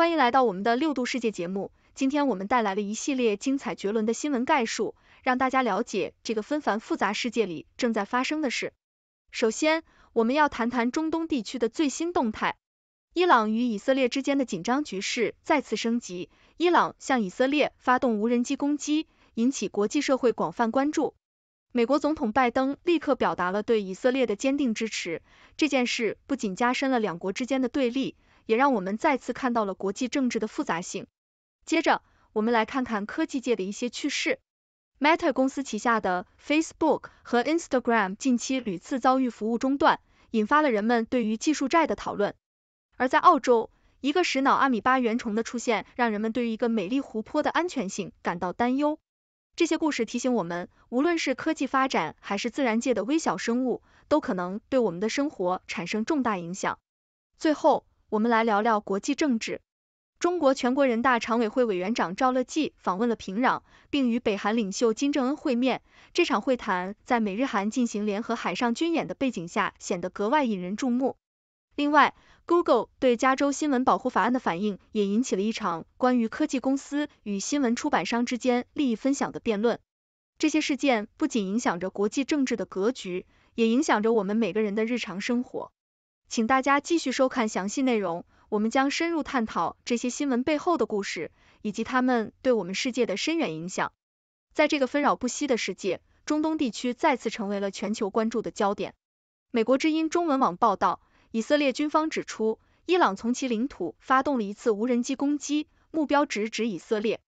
欢迎来到我们的六度世界节目，今天我们带来了一系列精彩绝伦的新闻概述，让大家了解这个纷繁复杂世界里正在发生的事。首先，我们要谈谈中东地区的最新动态。伊朗与以色列之间的紧张局势再次升级，伊朗向以色列发动无人机攻击，引起国际社会广泛关注。美国总统拜登立刻表达了对以色列的坚定支持。这件事不仅加深了两国之间的对立。也让我们再次看到了国际政治的复杂性。接着，我们来看看科技界的一些趣事。Meta 公司旗下的 Facebook 和 Instagram 近期屡次遭遇服务中断，引发了人们对于技术债的讨论。而在澳洲，一个食脑阿米巴原虫的出现，让人们对于一个美丽湖泊的安全性感到担忧。这些故事提醒我们，无论是科技发展还是自然界的微小生物，都可能对我们的生活产生重大影响。最后。我们来聊聊国际政治。中国全国人大常委会委员长赵乐际访问了平壤，并与北韩领袖金正恩会面。这场会谈在美日韩进行联合海上军演的背景下显得格外引人注目。另外，Google 对加州新闻保护法案的反应也引起了一场关于科技公司与新闻出版商之间利益分享的辩论。这些事件不仅影响着国际政治的格局，也影响着我们每个人的日常生活。请大家继续收看详细内容，我们将深入探讨这些新闻背后的故事以及它们对我们世界的深远影响。在这个纷扰不息的世界，中东地区再次成为了全球关注的焦点。美国之音中文网报道，以色列军方指出，伊朗从其领土发动了一次无人机攻击，目标直指以色列。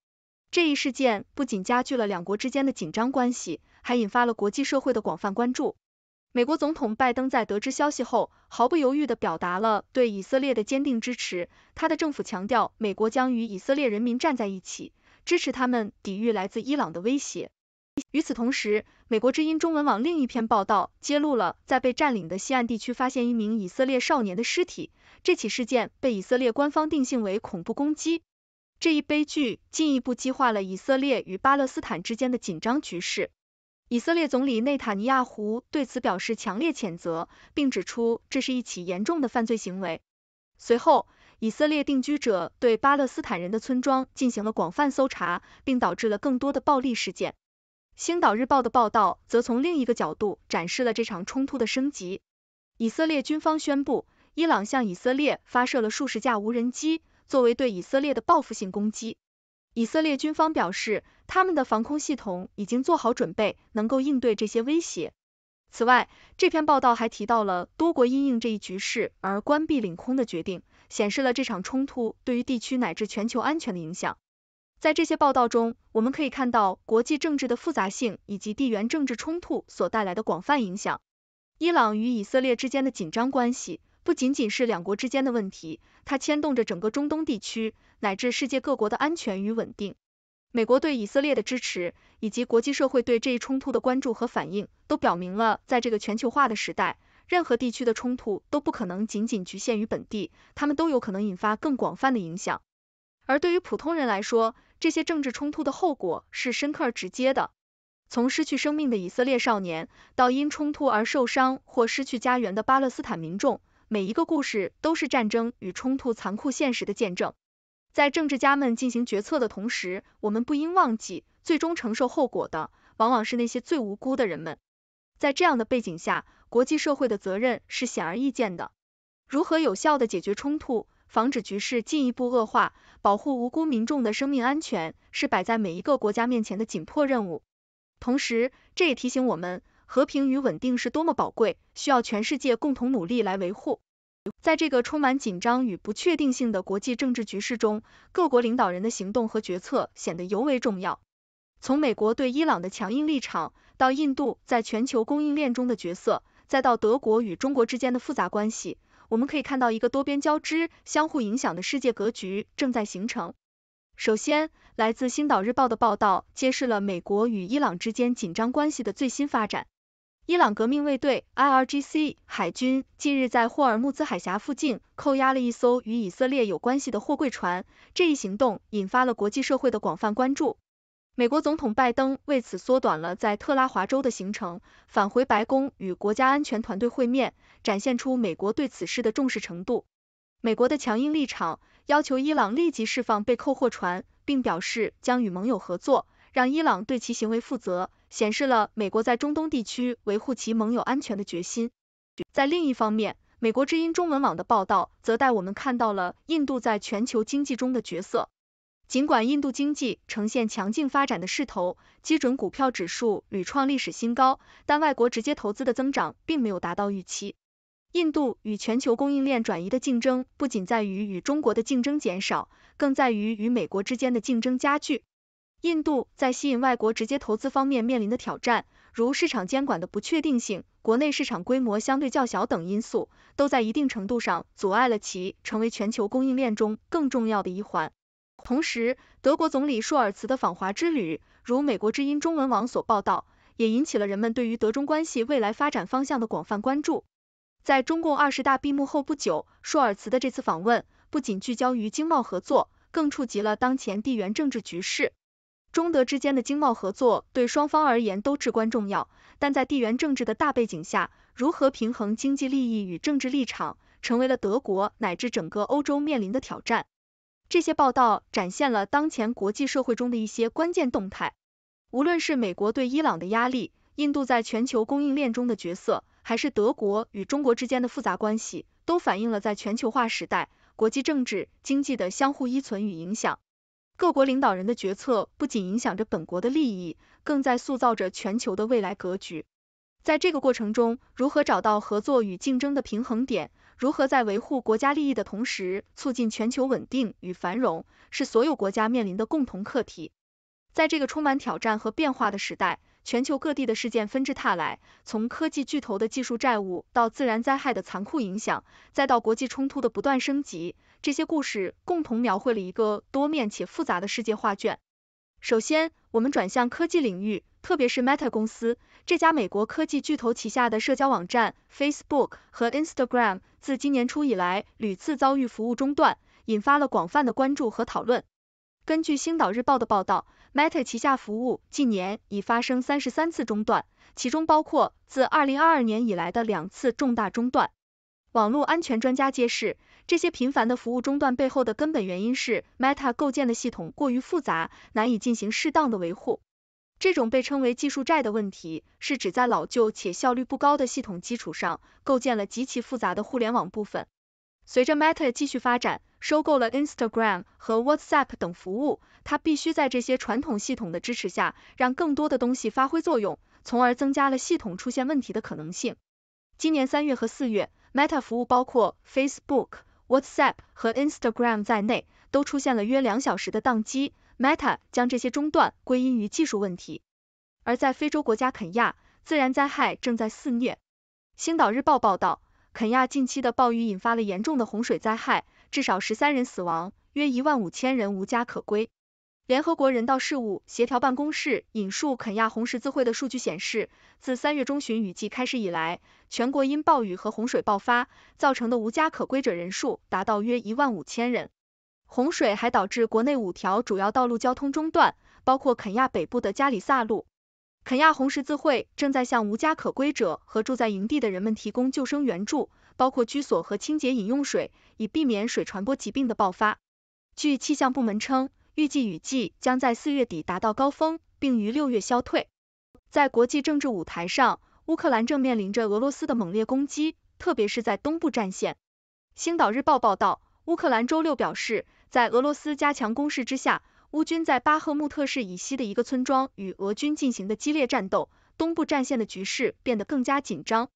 这一事件不仅加剧了两国之间的紧张关系，还引发了国际社会的广泛关注。美国总统拜登在得知消息后，毫不犹豫地表达了对以色列的坚定支持。他的政府强调，美国将与以色列人民站在一起，支持他们抵御来自伊朗的威胁。与此同时，美国之音中文网另一篇报道揭露了在被占领的西岸地区发现一名以色列少年的尸体。这起事件被以色列官方定性为恐怖攻击。这一悲剧进一步激化了以色列与巴勒斯坦之间的紧张局势。以色列总理内塔尼亚胡对此表示强烈谴责，并指出这是一起严重的犯罪行为。随后，以色列定居者对巴勒斯坦人的村庄进行了广泛搜查，并导致了更多的暴力事件。《星岛日报》的报道则从另一个角度展示了这场冲突的升级。以色列军方宣布，伊朗向以色列发射了数十架无人机，作为对以色列的报复性攻击。以色列军方表示。他们的防空系统已经做好准备，能够应对这些威胁。此外，这篇报道还提到了多国因应这一局势而关闭领空的决定，显示了这场冲突对于地区乃至全球安全的影响。在这些报道中，我们可以看到国际政治的复杂性以及地缘政治冲突所带来的广泛影响。伊朗与以色列之间的紧张关系不仅仅是两国之间的问题，它牵动着整个中东地区乃至世界各国的安全与稳定。美国对以色列的支持，以及国际社会对这一冲突的关注和反应，都表明了，在这个全球化的时代，任何地区的冲突都不可能仅仅局限于本地，他们都有可能引发更广泛的影响。而对于普通人来说，这些政治冲突的后果是深刻而直接的。从失去生命的以色列少年，到因冲突而受伤或失去家园的巴勒斯坦民众，每一个故事都是战争与冲突残酷现实的见证。在政治家们进行决策的同时，我们不应忘记，最终承受后果的往往是那些最无辜的人们。在这样的背景下，国际社会的责任是显而易见的。如何有效的解决冲突，防止局势进一步恶化，保护无辜民众的生命安全，是摆在每一个国家面前的紧迫任务。同时，这也提醒我们，和平与稳定是多么宝贵，需要全世界共同努力来维护。在这个充满紧张与不确定性的国际政治局势中，各国领导人的行动和决策显得尤为重要。从美国对伊朗的强硬立场，到印度在全球供应链中的角色，再到德国与中国之间的复杂关系，我们可以看到一个多边交织、相互影响的世界格局正在形成。首先，来自《星岛日报》的报道揭示了美国与伊朗之间紧张关系的最新发展。伊朗革命卫队 （IRGC） 海军近日在霍尔木兹海峡附近扣押了一艘与以色列有关系的货柜船，这一行动引发了国际社会的广泛关注。美国总统拜登为此缩短了在特拉华州的行程，返回白宫与国家安全团队会面，展现出美国对此事的重视程度。美国的强硬立场要求伊朗立即释放被扣货船，并表示将与盟友合作，让伊朗对其行为负责。显示了美国在中东地区维护其盟友安全的决心。在另一方面，美国之音中文网的报道则带我们看到了印度在全球经济中的角色。尽管印度经济呈现强劲发展的势头，基准股票指数屡创历史新高，但外国直接投资的增长并没有达到预期。印度与全球供应链转移的竞争不仅在于与中国的竞争减少，更在于与美国之间的竞争加剧。印度在吸引外国直接投资方面面临的挑战，如市场监管的不确定性、国内市场规模相对较小等因素，都在一定程度上阻碍了其成为全球供应链中更重要的一环。同时，德国总理朔尔茨的访华之旅，如美国之音中文网所报道，也引起了人们对于德中关系未来发展方向的广泛关注。在中共二十大闭幕后不久，朔尔茨的这次访问不仅聚焦于经贸合作，更触及了当前地缘政治局势。中德之间的经贸合作对双方而言都至关重要，但在地缘政治的大背景下，如何平衡经济利益与政治立场，成为了德国乃至整个欧洲面临的挑战。这些报道展现了当前国际社会中的一些关键动态。无论是美国对伊朗的压力，印度在全球供应链中的角色，还是德国与中国之间的复杂关系，都反映了在全球化时代，国际政治经济的相互依存与影响。各国领导人的决策不仅影响着本国的利益，更在塑造着全球的未来格局。在这个过程中，如何找到合作与竞争的平衡点，如何在维护国家利益的同时促进全球稳定与繁荣，是所有国家面临的共同课题。在这个充满挑战和变化的时代，全球各地的事件纷至沓来，从科技巨头的技术债务，到自然灾害的残酷影响，再到国际冲突的不断升级，这些故事共同描绘了一个多面且复杂的世界画卷。首先，我们转向科技领域，特别是 Meta 公司，这家美国科技巨头旗下的社交网站 Facebook 和 Instagram，自今年初以来屡次遭遇服务中断，引发了广泛的关注和讨论。根据《星岛日报》的报道，Meta 旗下服务近年已发生三十三次中断，其中包括自二零二二年以来的两次重大中断。网络安全专家揭示，这些频繁的服务中断背后的根本原因是 Meta 构建的系统过于复杂，难以进行适当的维护。这种被称为“技术债”的问题，是指在老旧且效率不高的系统基础上，构建了极其复杂的互联网部分。随着 Meta 继续发展，收购了 Instagram 和 WhatsApp 等服务，它必须在这些传统系统的支持下，让更多的东西发挥作用，从而增加了系统出现问题的可能性。今年三月和四月，Meta 服务包括 Facebook、WhatsApp 和 Instagram 在内，都出现了约两小时的宕机。Meta 将这些中断归因于技术问题。而在非洲国家肯亚，自然灾害正在肆虐。星岛日报报道。肯亚近期的暴雨引发了严重的洪水灾害，至少十三人死亡，约一万五千人无家可归。联合国人道事务协调办公室引述肯亚红十字会的数据显示，自三月中旬雨季开始以来，全国因暴雨和洪水爆发造成的无家可归者人数达到约一万五千人。洪水还导致国内五条主要道路交通中断，包括肯亚北部的加里萨路。肯亚红十字会正在向无家可归者和住在营地的人们提供救生援助，包括居所和清洁饮用水，以避免水传播疾病的爆发。据气象部门称，预计雨季将在四月底达到高峰，并于六月消退。在国际政治舞台上，乌克兰正面临着俄罗斯的猛烈攻击，特别是在东部战线。星岛日报报道，乌克兰周六表示，在俄罗斯加强攻势之下。乌军在巴赫穆特市以西的一个村庄与俄军进行的激烈战斗，东部战线的局势变得更加紧张。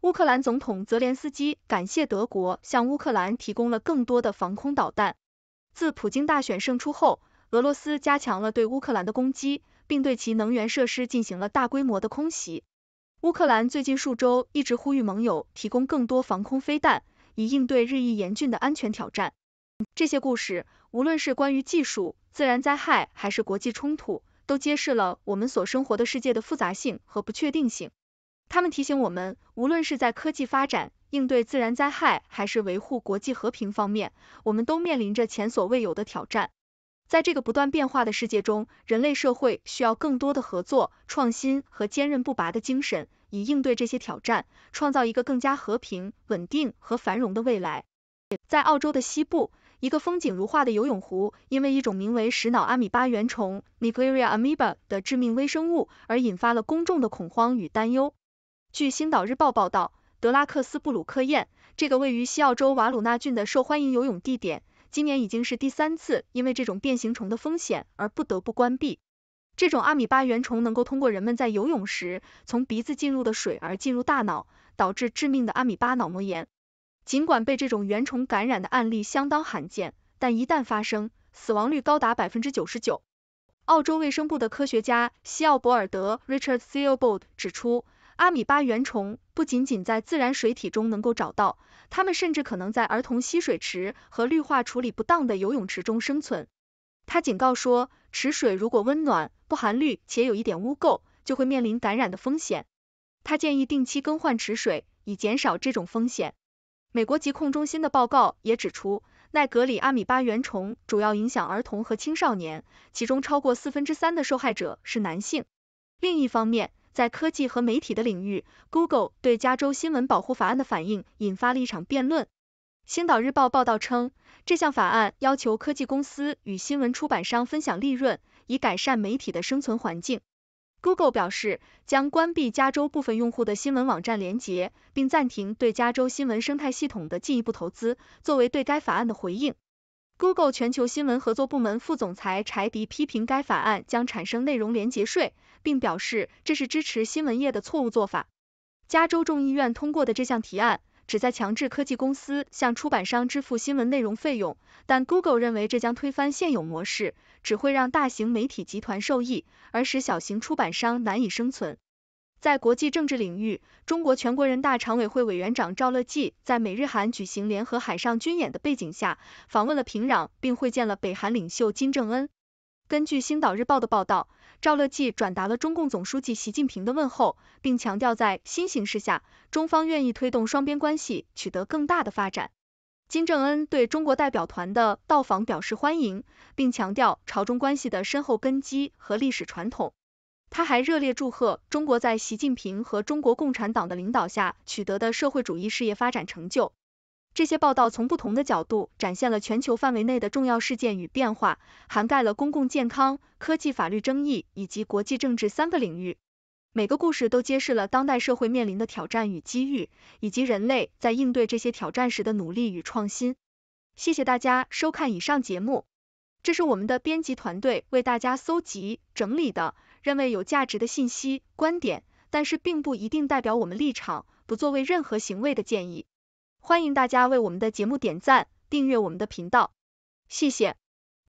乌克兰总统泽连斯基感谢德国向乌克兰提供了更多的防空导弹。自普京大选胜出后，俄罗斯加强了对乌克兰的攻击，并对其能源设施进行了大规模的空袭。乌克兰最近数周一直呼吁盟友提供更多防空飞弹，以应对日益严峻的安全挑战。这些故事。无论是关于技术、自然灾害，还是国际冲突，都揭示了我们所生活的世界的复杂性和不确定性。他们提醒我们，无论是在科技发展、应对自然灾害，还是维护国际和平方面，我们都面临着前所未有的挑战。在这个不断变化的世界中，人类社会需要更多的合作、创新和坚韧不拔的精神，以应对这些挑战，创造一个更加和平、稳定和繁荣的未来。在澳洲的西部。一个风景如画的游泳湖，因为一种名为食脑阿米巴原虫 n i g l e r i a amoeba） 的致命微生物，而引发了公众的恐慌与担忧。据《星岛日报》报道，德拉克斯布鲁克堰这个位于西澳洲瓦鲁纳郡的受欢迎游泳地点，今年已经是第三次因为这种变形虫的风险而不得不关闭。这种阿米巴原虫能够通过人们在游泳时从鼻子进入的水而进入大脑，导致致命的阿米巴脑膜炎。尽管被这种原虫感染的案例相当罕见，但一旦发生，死亡率高达百分之九十九。澳洲卫生部的科学家西奥伯尔德 （Richard s h e o b o l d 指出，阿米巴原虫不仅仅在自然水体中能够找到，它们甚至可能在儿童吸水池和绿化处理不当的游泳池中生存。他警告说，池水如果温暖、不含氯且有一点污垢，就会面临感染的风险。他建议定期更换池水，以减少这种风险。美国疾控中心的报告也指出，奈格里阿米巴原虫主要影响儿童和青少年，其中超过四分之三的受害者是男性。另一方面，在科技和媒体的领域，Google 对加州新闻保护法案的反应引发了一场辩论。《星岛日报》报道称，这项法案要求科技公司与新闻出版商分享利润，以改善媒体的生存环境。Google 表示，将关闭加州部分用户的新闻网站连接，并暂停对加州新闻生态系统的进一步投资，作为对该法案的回应。Google 全球新闻合作部门副总裁柴迪批评该法案将产生内容连接税，并表示这是支持新闻业的错误做法。加州众议院通过的这项提案旨在强制科技公司向出版商支付新闻内容费用，但 Google 认为这将推翻现有模式。只会让大型媒体集团受益，而使小型出版商难以生存。在国际政治领域，中国全国人大常委会委员长赵乐际在美日韩举行联合海上军演的背景下，访问了平壤，并会见了北韩领袖金正恩。根据《星岛日报》的报道，赵乐际转达了中共总书记习近平的问候，并强调在新形势下，中方愿意推动双边关系取得更大的发展。金正恩对中国代表团的到访表示欢迎，并强调朝中关系的深厚根基和历史传统。他还热烈祝贺中国在习近平和中国共产党的领导下取得的社会主义事业发展成就。这些报道从不同的角度展现了全球范围内的重要事件与变化，涵盖了公共健康、科技、法律争议以及国际政治三个领域。每个故事都揭示了当代社会面临的挑战与机遇，以及人类在应对这些挑战时的努力与创新。谢谢大家收看以上节目，这是我们的编辑团队为大家搜集整理的，认为有价值的信息观点，但是并不一定代表我们立场，不作为任何行为的建议。欢迎大家为我们的节目点赞，订阅我们的频道，谢谢。